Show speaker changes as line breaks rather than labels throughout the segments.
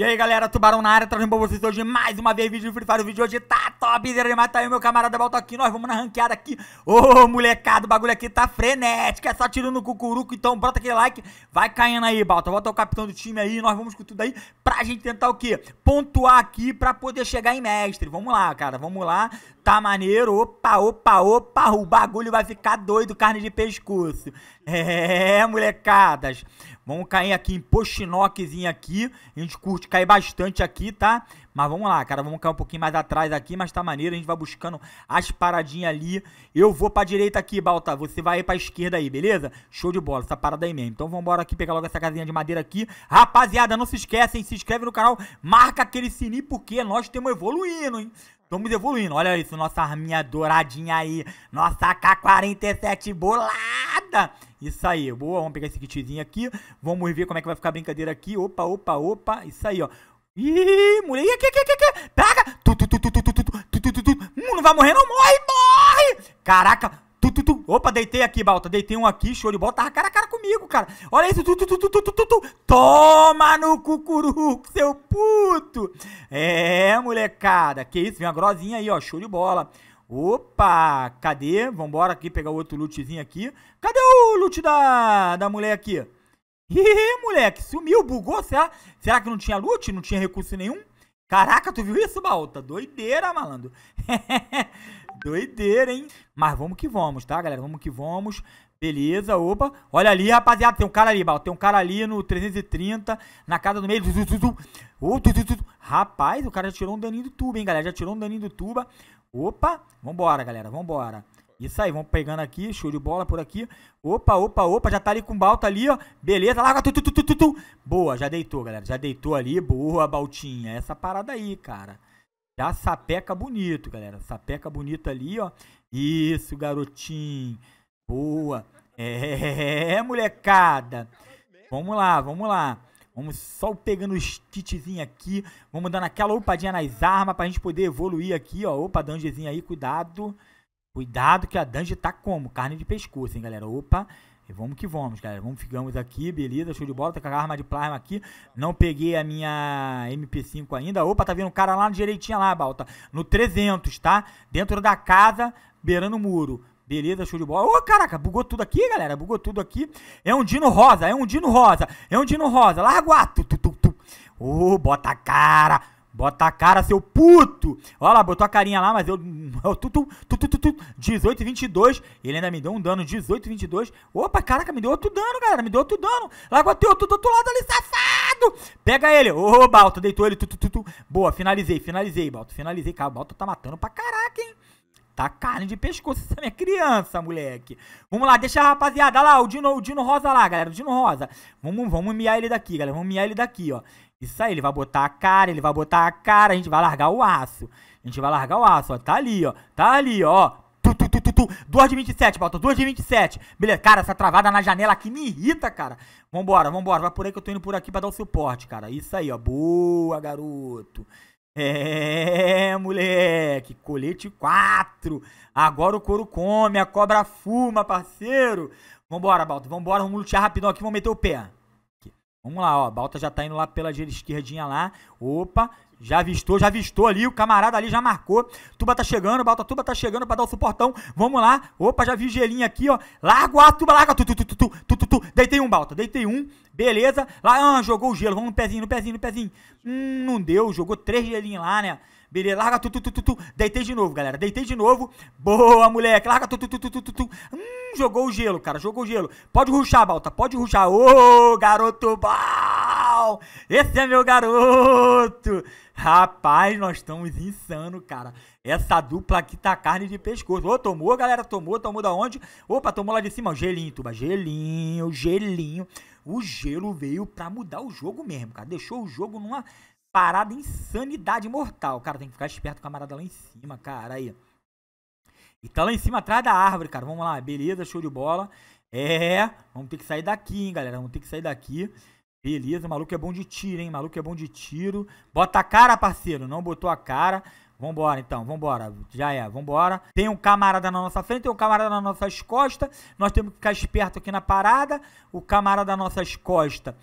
E aí galera, Tubarão na área, trazendo pra vocês hoje mais uma vez vídeo do Free Fire. O vídeo hoje tá top, de tá aí meu camarada Balto aqui, nós vamos na ranqueada aqui. Ô, oh, molecada, o bagulho aqui tá frenético, é só tirando o cucuruco, então bota aquele like, vai caindo aí, Balto. Bota o capitão do time aí, nós vamos com tudo aí pra gente tentar o quê? Pontuar aqui pra poder chegar em mestre. Vamos lá, cara, vamos lá. Tá maneiro, opa, opa, opa, o bagulho vai ficar doido, carne de pescoço. É, molecadas. Vamos cair aqui em postinoquezinho aqui. A gente curte cair bastante aqui, tá? Mas vamos lá, cara. Vamos cair um pouquinho mais atrás aqui, mas tá maneiro. A gente vai buscando as paradinhas ali. Eu vou pra direita aqui, Balta. Você vai pra esquerda aí, beleza? Show de bola, essa parada aí mesmo. Então vambora aqui pegar logo essa casinha de madeira aqui. Rapaziada, não se esquecem, se inscreve no canal, marca aquele sininho, porque nós estamos evoluindo, hein? Estamos evoluindo. Olha isso, nossa arminha douradinha aí. Nossa k 47 bolada. Isso aí, boa. Vamos pegar esse kitzinho aqui. Vamos ver como é que vai ficar a brincadeira aqui. Opa, opa, opa. Isso aí, ó. Ih, moleque, aqui, aqui, aqui. Pega. Tu, tu, tu, tu, tu, tu, tu, tu, tu, tu, tu. Hum, não vai morrer, não. Morre, morre. Caraca tu, tu. Opa, deitei aqui, Balta. Deitei um aqui, show de bola. Tava cara a cara comigo, cara. Olha isso. Tu, tu, tu, tu, tu, tu, tu. Toma no cucuruco, seu puto. É, molecada. Que isso, vem uma grosinha aí, ó. Show de bola. Opa, cadê? Vambora aqui pegar outro lootzinho aqui. Cadê o loot da, da mulher aqui? Ih, moleque, sumiu, bugou, será? Será que não tinha loot? Não tinha recurso nenhum? Caraca, tu viu isso, Balta? Doideira, malandro. Doideira, hein? Mas vamos que vamos, tá, galera? Vamos que vamos. Beleza, opa. Olha ali, rapaziada, tem um cara ali, Tem um cara ali no 330, na casa do meio. Zu, zu, Oh, Rapaz, o cara já tirou um daninho do tuba, hein, galera? Já tirou um daninho do tuba. Opa, vambora, galera, vambora. Isso aí, vamos pegando aqui, show de bola por aqui. Opa, opa, opa, já tá ali com balta ali, ó. Beleza, larga, tu, tu, tu, tu, tu. Boa, já deitou, galera, já deitou ali. Boa, baltinha, essa parada aí, cara. Já sapeca bonito, galera. Sapeca bonito ali, ó. Isso, garotinho. Boa. É, molecada. Vamos lá, vamos lá. Vamos só pegando os kitzinhos aqui. Vamos dando aquela opadinha nas armas pra gente poder evoluir aqui, ó. Opa, dungezinho aí, cuidado. Cuidado que a dungeon tá como? Carne de pescoço, hein, galera. Opa. E vamos que vamos, galera. Vamos, ficamos aqui, beleza, show de bola. Tá com a arma de plasma aqui. Não peguei a minha MP5 ainda. Opa, tá vendo um cara lá no direitinho lá, Balta. No 300, tá? Dentro da casa, beirando o muro. Beleza, show de bola. Ô, oh, caraca, bugou tudo aqui, galera. Bugou tudo aqui. É um Dino Rosa, é um Dino Rosa, é um Dino Rosa. Largo o ato. Ô, oh, bota a cara. Bota a cara, seu puto! Olha lá, botou a carinha lá, mas eu. eu tutum, tutum, tutum, 18 22. Ele ainda me deu um dano, 18 22. Opa, caraca, me deu outro dano, galera. Me deu outro dano. Lagoteou tudo do outro lado ali, safado! Pega ele! Ô, Balto, deitou ele. Tu, tu, tu, Boa, finalizei, finalizei, Balto. Finalizei, cara. O Balto tá matando pra caraca, hein? Tá carne de pescoço essa minha criança, moleque. Vamos lá, deixa a rapaziada. Olha lá, o Dino, o Dino Rosa lá, galera. O Dino Rosa. Vamos, vamos miar ele daqui, galera. Vamos miar ele daqui, ó. Isso aí, ele vai botar a cara, ele vai botar a cara, a gente vai largar o aço. A gente vai largar o aço, ó. Tá ali, ó. Tá ali, ó. Tu, tu, tu, tu, tu. 2 de 27, Balta, 2 de 27. Beleza, cara, essa travada na janela aqui me irrita, cara. Vambora, vambora, vai por aí que eu tô indo por aqui pra dar o suporte, cara. Isso aí, ó. Boa, garoto. É, moleque, colete 4. Agora o couro come, a cobra fuma, parceiro. Vambora, Balto, vambora, vamos lutear rapidão aqui, vamos meter o pé. Vamos lá, ó. Balta já tá indo lá pela esquerdinha lá. Opa, já avistou, já avistou ali. O camarada ali já marcou. Tuba tá chegando, Balta Tuba tá chegando pra dar o suportão. Vamos lá. Opa, já vi gelinho aqui, ó. Largo a Tuba, larga. Tu, tu, tu, tu, tu, tu, tu, tu. Deitei um, Balta. Deitei um. Beleza. Lá, ah, jogou o gelo. Vamos no pezinho, no pezinho, no pezinho. Hum, não deu. Jogou três gelinhos lá, né? Beleza, larga tu, tu, tu, tu, tu. Deitei de novo, galera. Deitei de novo. Boa, moleque. Larga tu, tu, tu, tu, tu, tu. Hum jogou o gelo, cara. Jogou o gelo. Pode ruxar, Balta. Pode ruxar. Ô, garoto bal! Esse é meu garoto! Rapaz, nós estamos insano, cara. Essa dupla aqui tá carne de pescoço. Ô, tomou, galera. Tomou. Tomou da onde? Opa, tomou lá de cima. gelinho, Tuba. Gelinho, gelinho. O gelo veio pra mudar o jogo mesmo, cara. Deixou o jogo numa parada insanidade mortal. Cara, tem que ficar esperto com a camarada lá em cima, cara. Aí, e tá lá em cima, atrás da árvore, cara. Vamos lá, beleza, show de bola. É, vamos ter que sair daqui, hein, galera. Vamos ter que sair daqui. Beleza, maluco é bom de tiro, hein? Maluco é bom de tiro. Bota a cara, parceiro. Não botou a cara. Vambora, então, vambora. Já é, vambora. Tem um camarada na nossa frente, tem um camarada nas nossas costas. Nós temos que ficar esperto aqui na parada. O camarada nas nossas costas.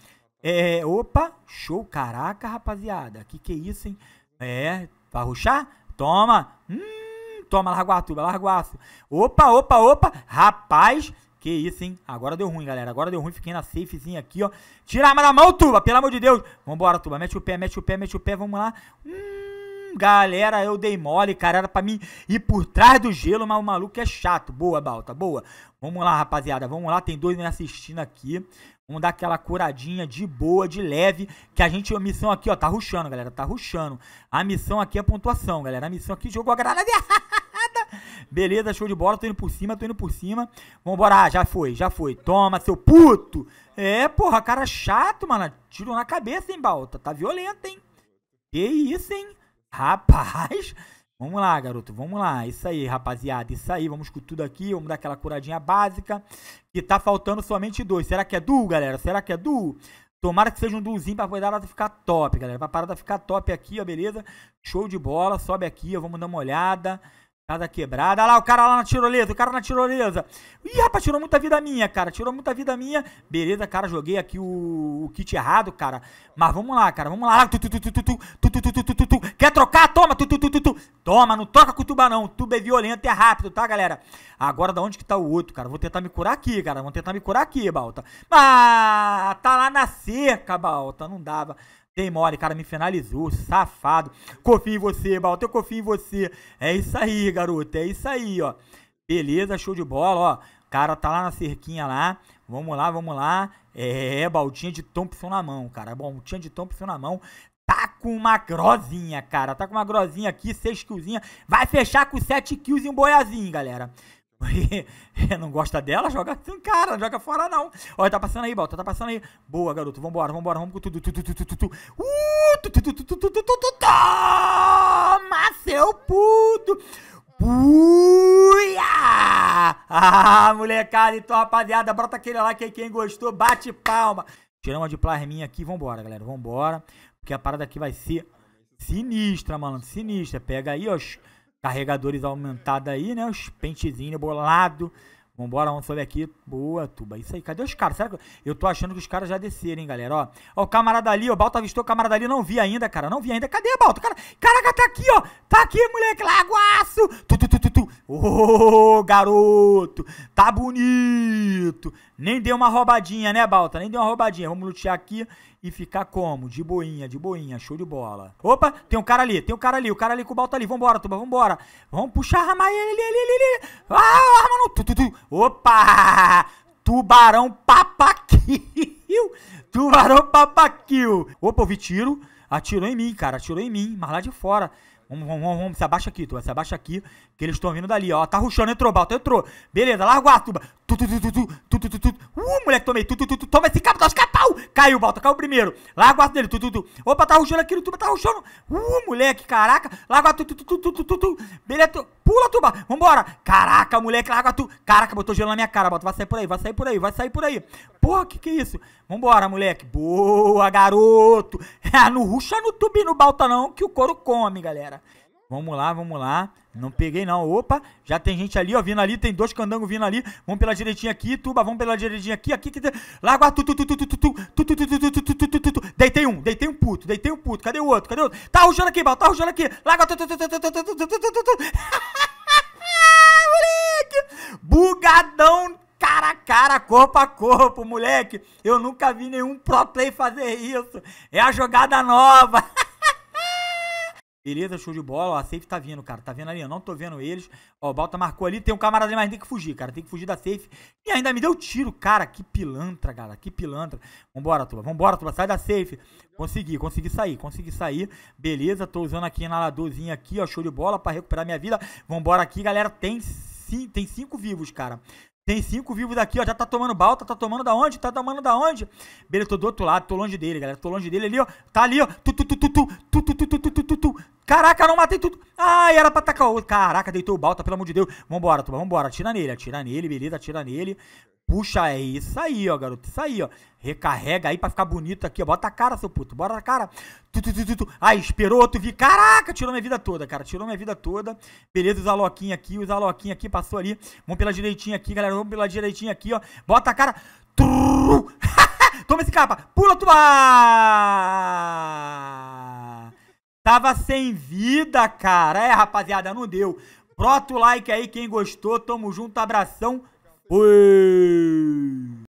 É, opa, show, caraca, rapaziada. Que que é isso, hein? É, vai ruxar? Toma. Hum. Toma, Larguatuba, aço. Opa, opa, opa. Rapaz, que isso, hein? Agora deu ruim, galera. Agora deu ruim. Fiquei na safezinha aqui, ó. Tira a arma da mão, Tuba. Pelo amor de Deus. Vambora, Tuba. Mete o pé, mete o pé, mete o pé. Vamos lá. Hum, galera, eu dei mole, cara. Era pra mim ir por trás do gelo, mas o maluco é chato. Boa, Balta. Boa. Vamos lá, rapaziada. Vamos lá. Tem dois me assistindo aqui. Vamos dar aquela curadinha de boa, de leve, que a gente, a missão aqui, ó, tá ruxando, galera, tá ruxando. A missão aqui é pontuação, galera, a missão aqui, jogou a granada, Beleza, show de bola. Tô indo por cima, tô indo por cima. Vambora. Ah, já foi, já foi. Toma, seu puto. É, porra, cara chato, mano. Tiro na cabeça, hein, Balta. Tá violento, hein? Que isso, hein? Rapaz. Vamos lá, garoto. Vamos lá. Isso aí, rapaziada. Isso aí. Vamos com tudo aqui. Vamos dar aquela curadinha básica. E tá faltando somente dois. Será que é duo, galera? Será que é duo? Tomara que seja um duozinho pra poder ela ficar top, galera. Pra parada ficar top aqui, ó, beleza? Show de bola, sobe aqui, ó, vamos dar uma olhada. Cada quebrada. Olha lá o cara lá na tirolesa, o cara na tirolesa. Ih, rapaz, tirou muita vida minha, cara. Tirou muita vida minha. Beleza, cara, joguei aqui o, o kit errado, cara. Mas vamos lá, cara, vamos lá. Tu, tu, tu, tu, tu, tu, tu, tu, tu, tu, tu, Quer trocar? Toma! Tu, tu, tu, tu, tu. Toma, não troca com o tubarão. O tubo é violento e é rápido, tá, galera? Agora, da onde que tá o outro, cara? Vou tentar me curar aqui, cara. Vou tentar me curar aqui, Balta. Ah, tá lá na cerca, Balta. Não dava. Tem mole, cara, me finalizou, safado. Confio em você, Balta, eu confio em você. É isso aí, garoto, é isso aí, ó. Beleza, show de bola, ó. O cara tá lá na cerquinha lá. Vamos lá, vamos lá. É, baldinha de Thompson na mão, cara. Baldinha de Thompson na mão. Tá com uma grosinha, cara. Tá com uma grosinha aqui, 6 killzinha. Vai fechar com 7 kills e um boiazinho, galera. não gosta dela, joga cara, não joga fora não. Olha, tá passando aí, Balta, tá passando aí. Boa, garoto, vambora, vambora, vamos com tudo. Toma, seu puto! buia. Ah, molecada, então, rapaziada, bota aquele lá que quem gostou, bate palma. Tiramos uma de plasminha aqui, vambora, galera, vambora. Porque a parada aqui vai ser sinistra, mano, sinistra. Pega aí, ó. Carregadores aumentados aí, né? Os pentezinhos bolado. Vambora, vamos sobre aqui. Boa, tuba. Isso aí. Cadê os caras? Será que eu tô achando que os caras já desceram, hein, galera? Ó, ó o camarada ali, ó. O Balta avistou o camarada ali. Não vi ainda, cara. Não vi ainda. Cadê, Balta? Cara, caraca, tá aqui, ó. Tá aqui, moleque. Lagoaço. Tu, tu, tu, tu. Ô, oh, garoto, tá bonito. Nem deu uma roubadinha, né, Balta? Nem deu uma roubadinha. Vamos lutear aqui e ficar como? De boinha, de boinha, show de bola. Opa, tem um cara ali, tem um cara ali, o cara ali com o Balta ali. Vambora, Tuba, vambora. Vamos puxar a arma ele, ele, ele, ele. Ah, arma não. Tu, tu, tu. Opa, tubarão papaquil. Tubarão papaquil. Opa, eu vi tiro. Atirou em mim, cara, atirou em mim, mas lá de fora. Vamos, vamos, vamos, se abaixa aqui, tu, se abaixa aqui. Que eles estão vindo dali, ó. Tá ruxando, entrou, Balta, entrou. Beleza, largou a tuba. Tu, tu, tu, tu, tu, tu, tu, Uh, moleque, tomei. Tu, tu, tu, tu. Toma esse capitão, escapou. Caiu, Balta, caiu primeiro. Largou a dele. Tu, tu, tu. Opa, tá ruxando aqui no tuba, tá ruxando. Uh, moleque, caraca. Largou a tu, tu, tu, tu, tu, tu, tu. Beleza, tu. Pula, tuba. Vambora. Caraca, moleque, largou a tu. Caraca, botou gelo na minha cara, Balta. Vai sair por aí, vai sair por aí, vai sair por aí. Porra, que que é isso? Vambora, moleque. Boa, garoto. não ruxa no tubi no Balta, não, que o couro come, galera. Vamos lá, vamos lá. Não peguei não. Opa, já tem gente ali, ó, vindo ali. Tem dois candangos vindo ali. Vamos pela direitinha aqui, Tuba. Vamos pela direitinha aqui, aqui. Lagoa, Larga, tu, tu, tu, tu, tu, tu, tu, tu, tu, tu, tu, tu, tu, tu, tu. Deitei um, deitei um puto, deitei um puto. Cadê o outro? Cadê o outro? Tá rugindo aqui, Bal, tá rugindo aqui. Lagoa, tu, tu, tu, tu, tu, tu, tu, tu, tu, tu. Moleque! Bugadão cara a cara, corpo a corpo, moleque. Eu nunca vi nenhum pro play fazer isso. É a jogada nova. Beleza, show de bola. Ó, a safe tá vindo, cara. Tá vendo ali? Eu não tô vendo eles. Ó, o Balta marcou ali. Tem um camarada ali, mas tem que fugir, cara. Tem que fugir da safe. E ainda me deu tiro, cara. Que pilantra, cara. Que pilantra. Vambora, Tuba. Vambora, Tuba. Sai da safe. Consegui, consegui sair, consegui sair. Beleza, tô usando aqui inaladorzinho aqui, ó. Show de bola pra recuperar minha vida. Vambora aqui, galera. Tem, sim, tem cinco vivos, cara. Tem cinco vivos aqui, ó. Já tá tomando balta, tá tomando da onde? Tá tomando da onde? Beleza, tô do outro lado, tô longe dele, galera. Tô longe dele ali, ó. Tá ali, ó. Tu, tu, tu, tu, tu, tu, tu, tu, tu, tu, tu, tu. Caraca, não matei tudo. Ai, era pra atacar o outro. Caraca, deitou o balta, pelo amor de Deus. Vambora, Tuba, vambora. Atira nele, atira nele, beleza, atira nele. Puxa, é isso aí, ó, garoto. Isso aí, ó. Recarrega aí pra ficar bonito aqui, ó. Bota a cara, seu puto. Bora na cara. Tu, tu, tu, tu, esperou outro vi. Caraca, tirou minha vida toda, cara. Tirou minha vida toda. Beleza, os aloquinhos aqui, os aloquinhos aqui. Passou ali. Vamos pela direitinha aqui, galera. Vamos pela direitinha aqui, ó. Bota a cara. Toma esse capa. Pula, Tuba. Tava sem vida, cara. É, rapaziada, não deu. Bota o like aí, quem gostou. Tamo junto, abração. Fui!